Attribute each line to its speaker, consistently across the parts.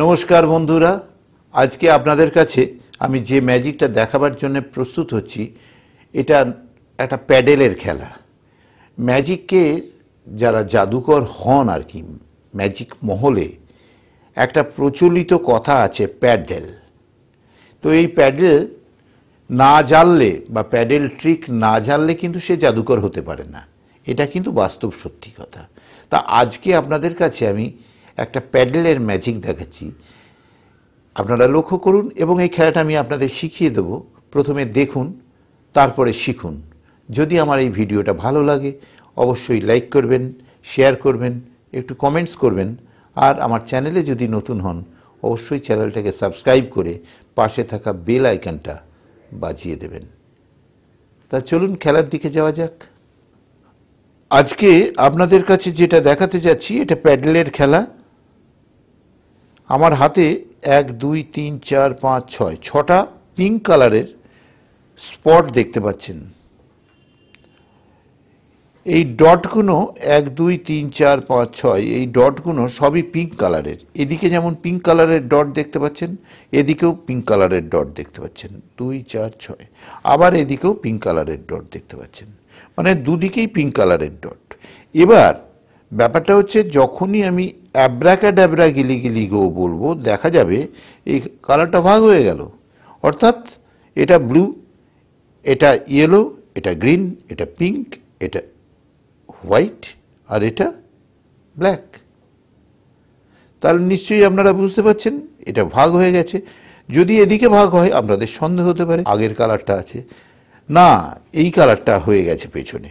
Speaker 1: নমস্কার বন্ধুরা আজকে আপনাদের কাছে আমি যে ম্যাজিকটা দেখাবার জন্য প্রস্তুত হচ্ছি এটা একটা প্যাডেলের খেলা ম্যাজিককে যারা জাদুকর হন আর কি ম্যাজিক মহলে একটা প্রচলিত কথা আছে প্যাডেল তো এই প্যাডেল না জানলে বা প্যাডেল ট্রিক না জানলে কিন্তু সে জাদুকর হতে পারে না এটা কিন্তু বাস্তব সত্যি কথা তা আজকে আপনাদের কাছে আমি একটা প্যাডেলের ম্যাজিক দেখাচ্ছি আপনারা লক্ষ্য করুন এবং এই খেলাটা আমি আপনাদের শিখিয়ে দেব প্রথমে দেখুন তারপরে শিখুন যদি আমার এই ভিডিওটা ভালো লাগে অবশ্যই লাইক করবেন শেয়ার করবেন একটু কমেন্টস করবেন আর আমার চ্যানেলে যদি নতুন হন অবশ্যই চ্যানেলটাকে সাবস্ক্রাইব করে পাশে থাকা বেল আইকনটা বাজিয়ে দেবেন তা চলুন খেলার দিকে যাওয়া যাক আজকে আপনাদের কাছে যেটা দেখাতে যাচ্ছি এটা প্যাডেলের খেলা আমার হাতে এক দুই তিন চার পাঁচ ছয় ছটা পিঙ্ক কালারের স্পট দেখতে পাচ্ছেন এই ডটগুলো এক দুই তিন চার পাঁচ ছয় এই ডটগুলো সবই পিঙ্ক কালারের এদিকে যেমন পিঙ্ক কালারের ডট দেখতে পাচ্ছেন এদিকেও পিঙ্ক কালারের ডট দেখতে পাচ্ছেন দুই চার ছয় আবার এদিকেও পিঙ্ক কালারের ডট দেখতে পাচ্ছেন মানে দুদিকেই পিঙ্ক কালারের ডট এবার ব্যাপারটা হচ্ছে যখনই আমি অ্যাব্রাকাড্যাবরা গিলি গিলি গো বলবো দেখা যাবে এই কালারটা ভাগ হয়ে গেল অর্থাৎ এটা ব্লু এটা ইয়েলো এটা গ্রিন এটা পিঙ্ক এটা হোয়াইট আর এটা ব্ল্যাক তাহলে নিশ্চয়ই আপনারা বুঝতে পারছেন এটা ভাগ হয়ে গেছে যদি এদিকে ভাগ হয় আপনাদের সন্দেহ হতে পারে আগের কালারটা আছে না এই কালারটা হয়ে গেছে পেছনে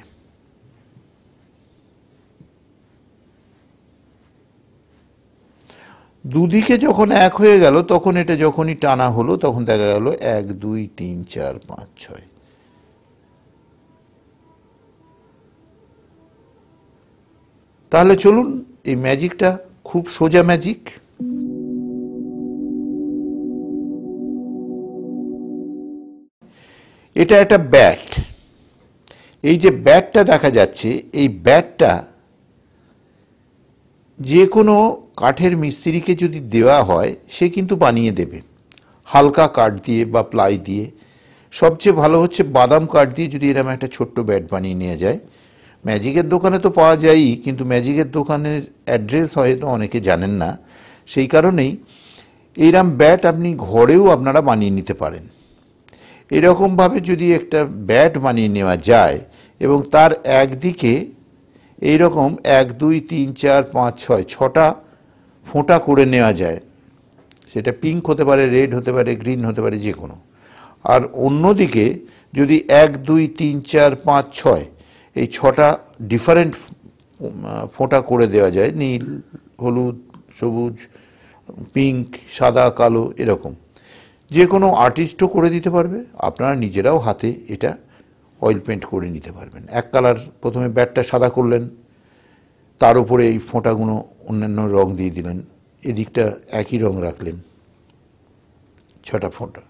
Speaker 1: দুদিকে যখন এক হয়ে গেল তখন এটা যখনই টানা হলো তখন দেখা গেল এক দুই তিন চার পাঁচ ছয় তাহলে চলুন এই ম্যাজিকটা খুব সোজা ম্যাজিক এটা একটা ব্যাট এই যে ব্যাটটা দেখা যাচ্ছে এই ব্যাটটা যে কোনো কাঠের মিস্ত্রিকে যদি দেওয়া হয় সে কিন্তু বানিয়ে দেবে হালকা কাঠ দিয়ে বা প্লাই দিয়ে সবচেয়ে ভালো হচ্ছে বাদাম কাঠ দিয়ে যদি এরকম একটা ছোট্ট ব্যাট বানিয়ে নেওয়া যায় ম্যাজিকের দোকানে তো পাওয়া যায়ই কিন্তু ম্যাজিকের দোকানের অ্যাড্রেস হয়তো অনেকে জানেন না সেই কারণেই এইরকম ব্যাট আপনি ঘরেও আপনারা বানিয়ে নিতে পারেন এরকমভাবে যদি একটা ব্যাট বানিয়ে নেওয়া যায় এবং তার একদিকে এই রকম এক দুই তিন চার পাঁচ ছয় ছটা ফোঁটা করে নেওয়া যায় সেটা পিঙ্ক হতে পারে রেড হতে পারে গ্রিন হতে পারে যে কোনো আর অন্যদিকে যদি এক দুই তিন চার পাঁচ ছয় এই ছটা ডিফারেন্ট ফোঁটা করে দেওয়া যায় নীল হলুদ সবুজ পিঙ্ক সাদা কালো এরকম যে কোনো আর্টিস্টও করে দিতে পারবে আপনারা নিজেরাও হাতে এটা অয়েল পেন্ট করে নিতে পারবেন এক কালার প্রথমে ব্যাটটা সাদা করলেন তার উপরে এই ফোঁটাগুলো অন্যান্য রং দিয়ে দিলেন এদিকটা একই রং রাখলেন ছটা ফোঁটা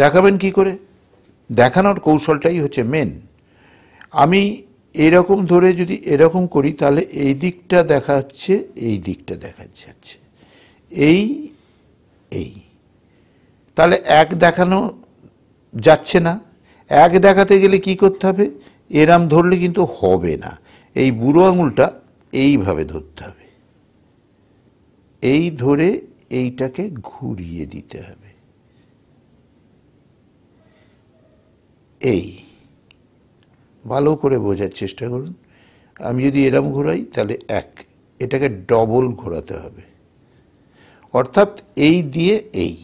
Speaker 1: দেখাবেন কি করে দেখানোর কৌশলটাই হচ্ছে মেন আমি এরকম ধরে যদি এরকম করি তাহলে এই দিকটা দেখা হচ্ছে এই দিকটা দেখা যাচ্ছে এই এই তাহলে এক দেখানো যাচ্ছে না এক দেখাতে গেলে কি করতে হবে এরাম ধরলে কিন্তু হবে না এই বুড়ো আঙুলটা এইভাবে ধরতে হবে এই ধরে এইটাকে ঘুরিয়ে দিতে হবে এই ভালো করে বোঝার চেষ্টা করুন আমি যদি এরম ঘোরাই তাহলে এক এটাকে ডবল ঘোরাতে হবে অর্থাৎ এই দিয়ে এই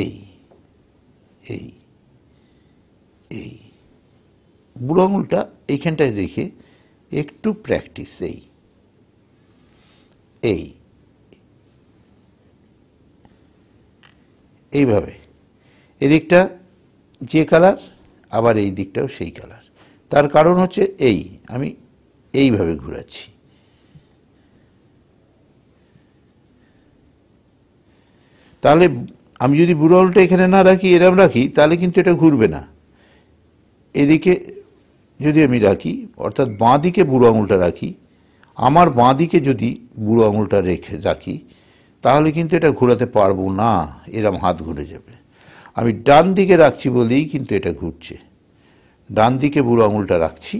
Speaker 1: এই এই এই বুড়ো আঙুলটা এইখানটায় রেখে একটু প্র্যাকটিস এই এইভাবে এদিকটা যে কালার আবার এই দিকটাও সেই কালার তার কারণ হচ্ছে এই আমি এইভাবে ঘুরাচ্ছি তাহলে আমি যদি বুড়ো আলুটা এখানে না রাখি এরম রাখি তাহলে কিন্তু এটা ঘুরবে না এদিকে যদি আমি রাখি অর্থাৎ বাঁ দিকে বুড়ো আঙুলটা রাখি আমার বাঁ দিকে যদি বুড়ো আঙুলটা রেখে রাখি তাহলে কিন্তু এটা ঘোরাতে পারবো না এরম হাত ঘুরে যাবে আমি ডান দিকে রাখছি বলেই কিন্তু এটা ঘুরছে ডান দিকে বুড়ো আঙুলটা রাখছি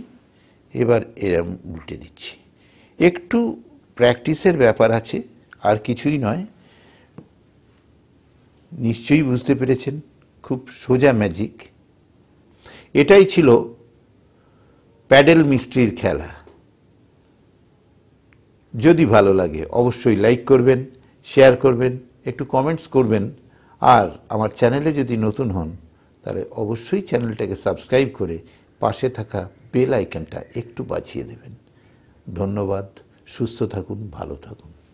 Speaker 1: এবার এরম উল্টে দিচ্ছি একটু প্র্যাকটিসের ব্যাপার আছে আর কিছুই নয় নিশ্চয়ই বুঝতে পেরেছেন খুব সোজা ম্যাজিক এটাই ছিল প্যাডেল মিস্ট্রির খেলা যদি ভালো লাগে অবশ্যই লাইক করবেন শেয়ার করবেন একটু কমেন্টস করবেন আর আমার চ্যানেলে যদি নতুন হন তাহলে অবশ্যই চ্যানেলটাকে সাবস্ক্রাইব করে পাশে থাকা বেল আইকনটা একটু বাঁচিয়ে দেবেন ধন্যবাদ সুস্থ থাকুন ভালো থাকুন